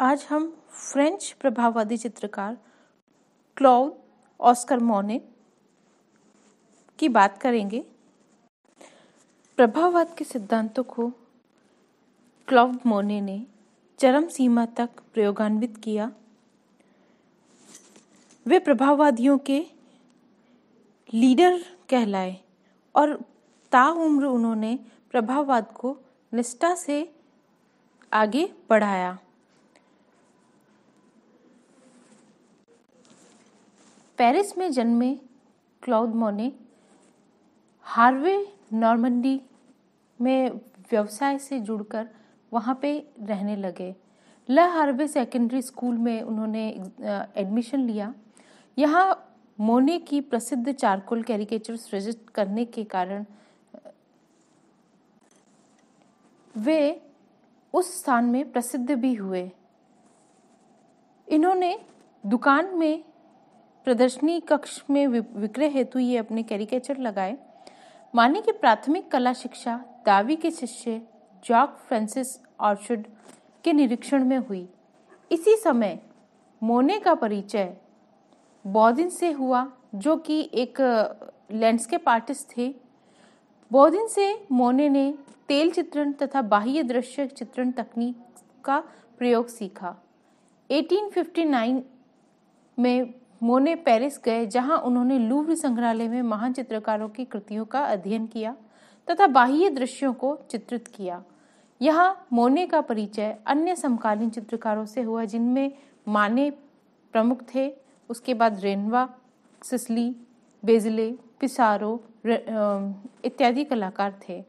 आज हम फ्रेंच प्रभाववादी चित्रकार क्लाउड ऑस्कर मोने की बात करेंगे प्रभाववाद के सिद्धांतों को क्लाउड मोने ने चरम सीमा तक प्रयोगान्वित किया वे प्रभाववादियों के लीडर कहलाए और ताउम्र उन्होंने प्रभाववाद को निष्ठा से आगे बढ़ाया पेरिस में जन्मे क्लॉद मोने हार्वे नॉर्मंडी में व्यवसाय से जुड़कर वहाँ पे रहने लगे ला हार्वे सेकेंडरी स्कूल में उन्होंने एडमिशन लिया यहाँ मोने की प्रसिद्ध चारकोल कैरिकेचर सृजित करने के कारण वे उस स्थान में प्रसिद्ध भी हुए इन्होंने दुकान में प्रदर्शनी कक्ष में विक्रय हेतु ये अपने कैरिकेचर लगाए माने की प्राथमिक कला शिक्षा दावी के शिष्य जॉक फ्रांसिस ऑर्शुड के निरीक्षण में हुई इसी समय मोने का परिचय बौद्धिन से हुआ जो कि एक लैंडस्केप आर्टिस्ट थे बौद्धिन से मोने ने तेल चित्रण तथा बाह्य दृश्य चित्रण तकनीक का प्रयोग सीखा 1859 में मोने पेरिस गए जहां उन्होंने लूव्र संग्रहालय में महान चित्रकारों की कृतियों का अध्ययन किया तथा बाह्य दृश्यों को चित्रित किया यहां मोने का परिचय अन्य समकालीन चित्रकारों से हुआ जिनमें माने प्रमुख थे उसके बाद रेनवा सिसली बेजले पिसारो इत्यादि कलाकार थे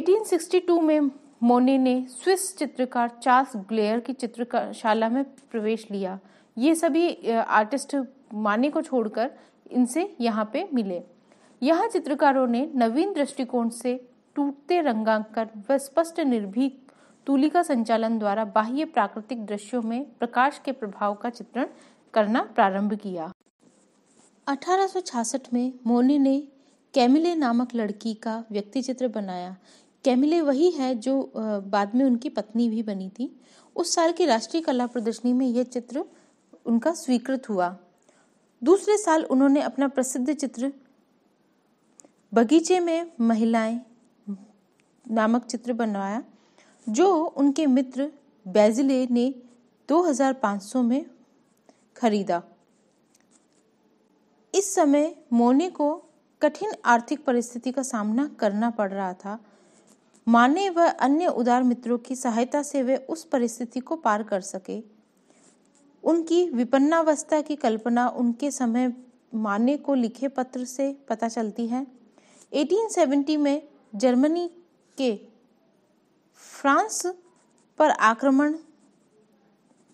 1862 में मोने ने स्विस चित्रकार चार्ल्स ग्लेयर की चित्रशाला में प्रवेश लिया ये सभी आर्टिस्ट माने को छोड़कर इनसे यहाँ पे मिले यहाँ चित्रकारों ने नवीन दृष्टिकोण से टूटते रंगांकन व स्पष्ट निर्भीक तूलिका संचालन द्वारा बाह्य प्राकृतिक दृश्यों में प्रकाश के प्रभाव का चित्रण करना प्रारंभ किया 1866 में मोनी ने कैमिले नामक लड़की का व्यक्ति चित्र बनाया कैमिले वही है जो बाद में उनकी पत्नी भी बनी थी उस साल की राष्ट्रीय कला प्रदर्शनी में यह चित्र उनका स्वीकृत हुआ दूसरे साल उन्होंने अपना प्रसिद्ध चित्र बगीचे में महिलाएं नामक चित्र बनवाया जो उनके मित्र बेजिले ने 2500 में खरीदा इस समय मोने को कठिन आर्थिक परिस्थिति का सामना करना पड़ रहा था माने व अन्य उदार मित्रों की सहायता से वे उस परिस्थिति को पार कर सके उनकी विपन्नावस्था की कल्पना उनके समय माने को लिखे पत्र से पता चलती है 1870 में जर्मनी के फ्रांस पर आक्रमण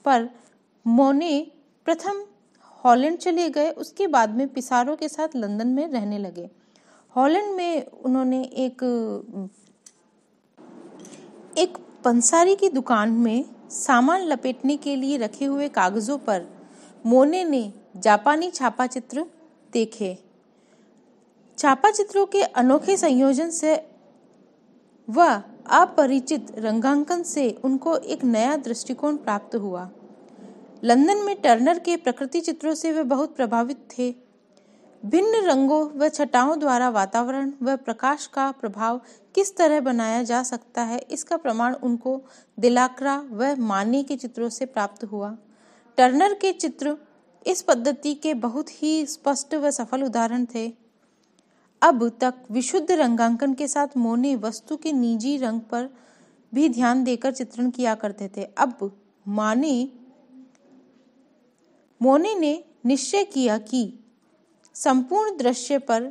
पर मोने प्रथम हॉलैंड चले गए उसके बाद में पिसारो के साथ लंदन में रहने लगे हॉलैंड में उन्होंने एक एक पंसारी की दुकान में सामान लपेटने के लिए रखे हुए कागजों पर मोने ने जापानी छापा चित्र देखे छापा चित्रों के अनोखे संयोजन से व अपरिचित रंगांकन से उनको एक नया दृष्टिकोण प्राप्त हुआ लंदन में टर्नर के प्रकृति चित्रों से वे बहुत प्रभावित थे भिन्न रंगों व छटाओं द्वारा वातावरण व प्रकाश का प्रभाव किस तरह बनाया जा सकता है इसका प्रमाण उनको दिलाकरा व माने के चित्रों से प्राप्त हुआ टर्नर के चित्र इस पद्धति के बहुत ही स्पष्ट व सफल उदाहरण थे अब तक विशुद्ध रंगांकन के साथ मोने वस्तु के निजी रंग पर भी ध्यान देकर चित्रण किया करते थे अब माने मोने ने निश्चय किया कि संपूर्ण दृश्य पर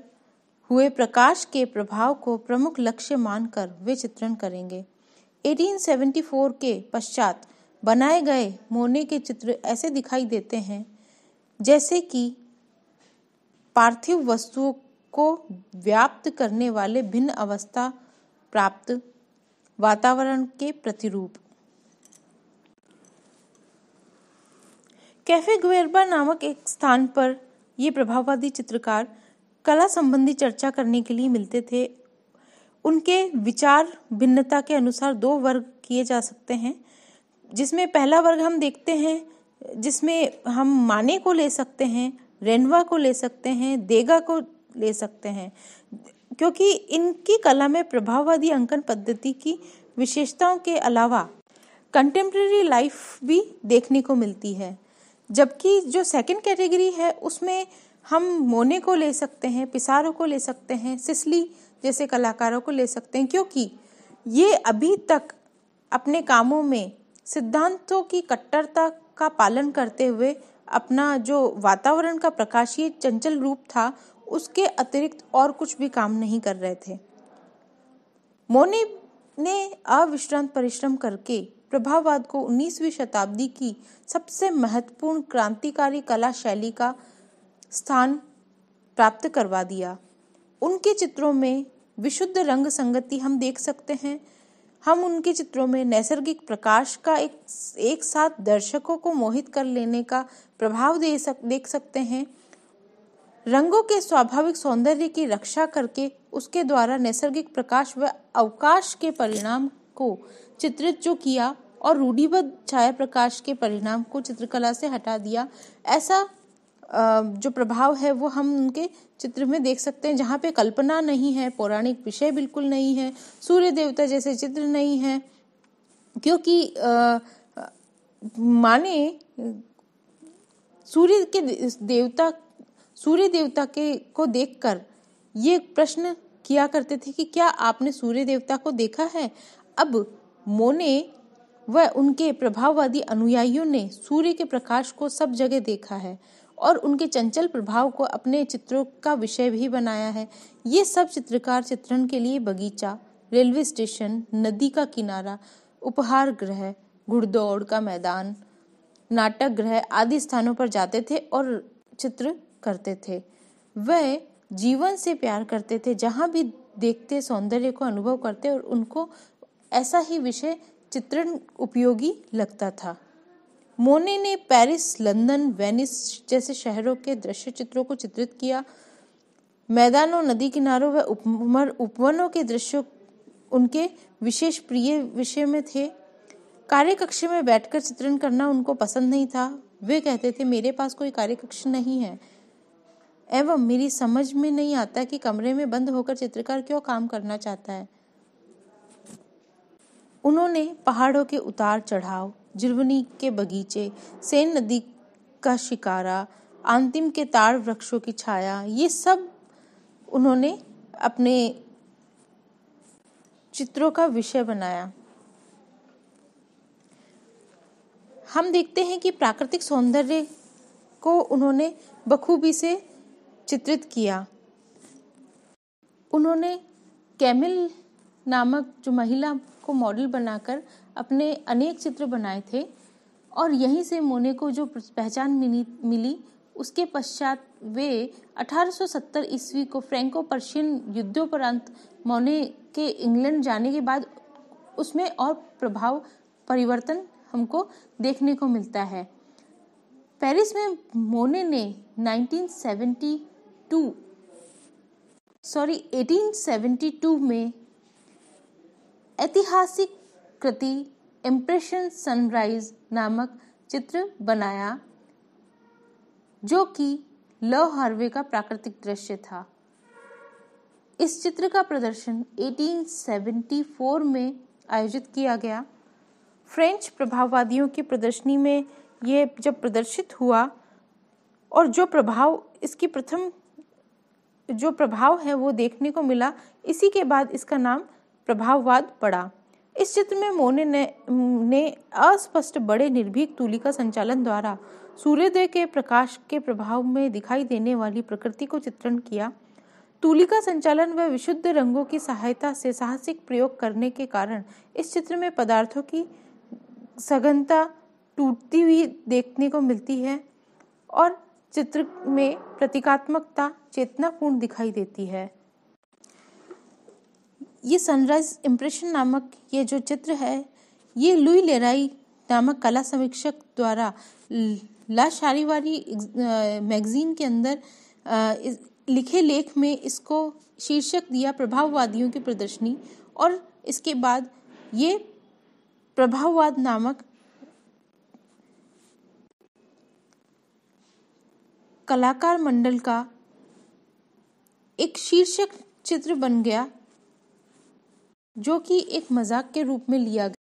हुए प्रकाश के प्रभाव को प्रमुख लक्ष्य मानकर वे चित्रण करेंगे 1874 के पश्चात बनाए गए मोने के चित्र ऐसे दिखाई देते हैं जैसे कि पार्थिव वस्तुओं को व्याप्त करने वाले भिन्न अवस्था प्राप्त वातावरण के प्रतिरूप कैफे गुएरबा नामक एक स्थान पर ये प्रभाववादी चित्रकार कला संबंधी चर्चा करने के लिए मिलते थे उनके विचार भिन्नता के अनुसार दो वर्ग किए जा सकते हैं जिसमें पहला वर्ग हम देखते हैं जिसमें हम माने को ले सकते हैं रेनवा को ले सकते हैं देगा को ले सकते हैं क्योंकि इनकी कला में प्रभाववादी अंकन पद्धति की विशेषताओं के अलावा कंटेम्प्रेरी लाइफ भी देखने को मिलती है जबकि जो सेकेंड कैटेगरी है उसमें हम मोने को ले सकते हैं पिसारो को ले सकते हैं सिसली जैसे कलाकारों को ले सकते हैं क्योंकि ये अभी तक अपने कामों में सिद्धांतों की कट्टरता का पालन करते हुए अपना जो वातावरण का प्रकाशीय चंचल रूप था उसके अतिरिक्त और कुछ भी काम नहीं कर रहे थे मोने ने अविश्रांत परिश्रम करके प्रभाववाद को 19वीं शताब्दी की सबसे महत्वपूर्ण क्रांतिकारी कला शैली का स्थान प्राप्त करवा दिया उनके चित्रों में विशुद्ध रंग संगति हम देख सकते हैं हम उनके चित्रों में नैसर्गिक प्रकाश का एक एक साथ दर्शकों को मोहित कर लेने का प्रभाव दे सक देख सकते हैं रंगों के स्वाभाविक सौंदर्य की रक्षा करके उसके द्वारा नैसर्गिक प्रकाश व अवकाश के परिणाम को चित्रित जो किया और रूढ़िबद्ध छाया प्रकाश के परिणाम को चित्रकला से हटा दिया ऐसा जो प्रभाव है वो हम उनके चित्र में देख सकते हैं जहाँ पे कल्पना नहीं है पौराणिक विषय बिल्कुल नहीं है सूर्य देवता जैसे चित्र नहीं है क्योंकि माने सूर्य के देवता सूर्य देवता के को देखकर ये प्रश्न किया करते थे कि क्या आपने सूर्य देवता को देखा है अब मोने व उनके प्रभाववादी अनुयायियों ने सूर्य के प्रकाश को सब जगह देखा है और उनके चंचल प्रभाव को अपने चित्रों का विषय भी बनाया है ये सब चित्रकार चित्रण के लिए बगीचा रेलवे स्टेशन नदी का किनारा उपहार ग्रह घुड़दौड़ का मैदान नाटक ग्रह आदि स्थानों पर जाते थे और चित्र करते थे वह जीवन से प्यार करते थे जहाँ भी देखते सौंदर्य को अनुभव करते और उनको ऐसा ही विषय चित्रण उपयोगी लगता था मोने ने पेरिस लंदन वेनिस जैसे शहरों के दृश्य चित्रों को चित्रित किया मैदानों नदी किनारों व उपमर उपवनों के दृश्य उनके विशेष प्रिय विषय में थे कार्य कक्ष में बैठकर चित्रण करना उनको पसंद नहीं था वे कहते थे मेरे पास कोई कार्य कक्ष नहीं है एवं मेरी समझ में नहीं आता कि कमरे में बंद होकर चित्रकार क्यों काम करना चाहता है उन्होंने पहाड़ों के उतार चढ़ाव जिर्वनी के बगीचे सेन नदी का शिकारा अंतिम के ताड़ वृक्षों की छाया ये सब उन्होंने अपने चित्रों का विषय बनाया हम देखते हैं कि प्राकृतिक सौंदर्य को उन्होंने बखूबी से चित्रित किया उन्होंने कैमिल नामक जो महिला को मॉडल बनाकर अपने अनेक चित्र बनाए थे और यहीं से मोने को जो पहचान मिली, मिली उसके पश्चात वे 1870 ईस्वी को फ्रेंको पर्शियन युद्धोपरांत मोने के इंग्लैंड जाने के बाद उसमें और प्रभाव परिवर्तन हमको देखने को मिलता है पेरिस में मोने ने 1972 सॉरी 1872 में ऐतिहासिक कृति इम्प्रेशन सनराइज नामक चित्र बनाया जो कि लव हार्वे का प्राकृतिक दृश्य था इस चित्र का प्रदर्शन 1874 में आयोजित किया गया फ्रेंच प्रभाववादियों की प्रदर्शनी में ये जब प्रदर्शित हुआ और जो प्रभाव इसकी प्रथम जो प्रभाव है वो देखने को मिला इसी के बाद इसका नाम प्रभाववाद पड़ा इस चित्र में मोने ने, ने अस्पष्ट बड़े निर्भीक तुलिका संचालन द्वारा सूर्योदय के प्रकाश के प्रभाव में दिखाई देने वाली प्रकृति को चित्रण किया तुलिका संचालन व विशुद्ध रंगों की सहायता से साहसिक प्रयोग करने के कारण इस चित्र में पदार्थों की सघनता टूटती हुई देखने को मिलती है और चित्र में प्रतीकात्मकता चेतनापूर्ण दिखाई देती है ये सनराइज इम्प्रेशन नामक ये जो चित्र है ये लुई लेराई नामक कला समीक्षक द्वारा ला शारीवारी मैगजीन के अंदर लिखे लेख में इसको शीर्षक दिया प्रभाववादियों की प्रदर्शनी और इसके बाद ये प्रभाववाद नामक कलाकार मंडल का एक शीर्षक चित्र बन गया जो कि एक मजाक के रूप में लिया गया